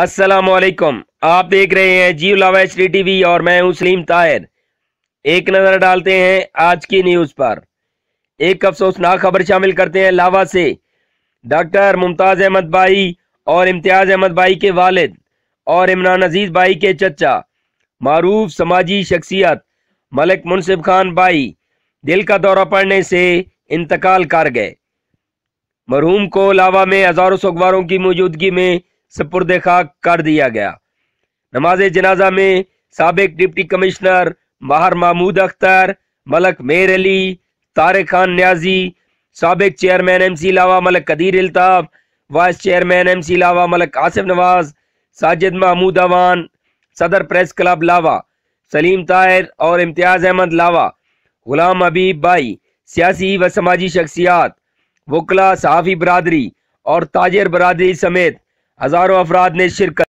असलम आप देख रहे हैं जीव लावा एच टीवी और मैं हूं सलीम ताहिर एक नज़र डालते हैं आज की न्यूज़ पर एक अफसोसनाक खबर शामिल करते हैं लावा से डॉक्टर मुमताज़ अहमद भाई और इम्तियाज़ अहमद भाई के वालिद और इमरान अजीज़ भाई के चचा मरूफ समाजी शख्सियत मलिक मुनसिफ खान भाई दिल का दौरा पड़ने से इंतकाल कर गए मरहूम को लावा में हज़ारों सगवारों की मौजूदगी में सपुर्द खाक कर दिया गया नमाज जनाजा में सबक डिप्टी कमिश्नर माहर महमूद अख्तर मलक मेर अली तारक खान न्याजी सबक chairman M C Lawa Malak Qadeer Altaf vice chairman M C Lawa Malak Asif Nawaz Sajid Mahmood Awan सदर प्रेस क्लब लावा सलीम ताहिर और इम्तियाज़ अहमद लावा गुलाम अबीब बाई सियासी व समाजी शख्सियात वकला सहाफ़ी बरदरी और ताजर बरदरी समेत हज़ारों अफराद ने शिरकत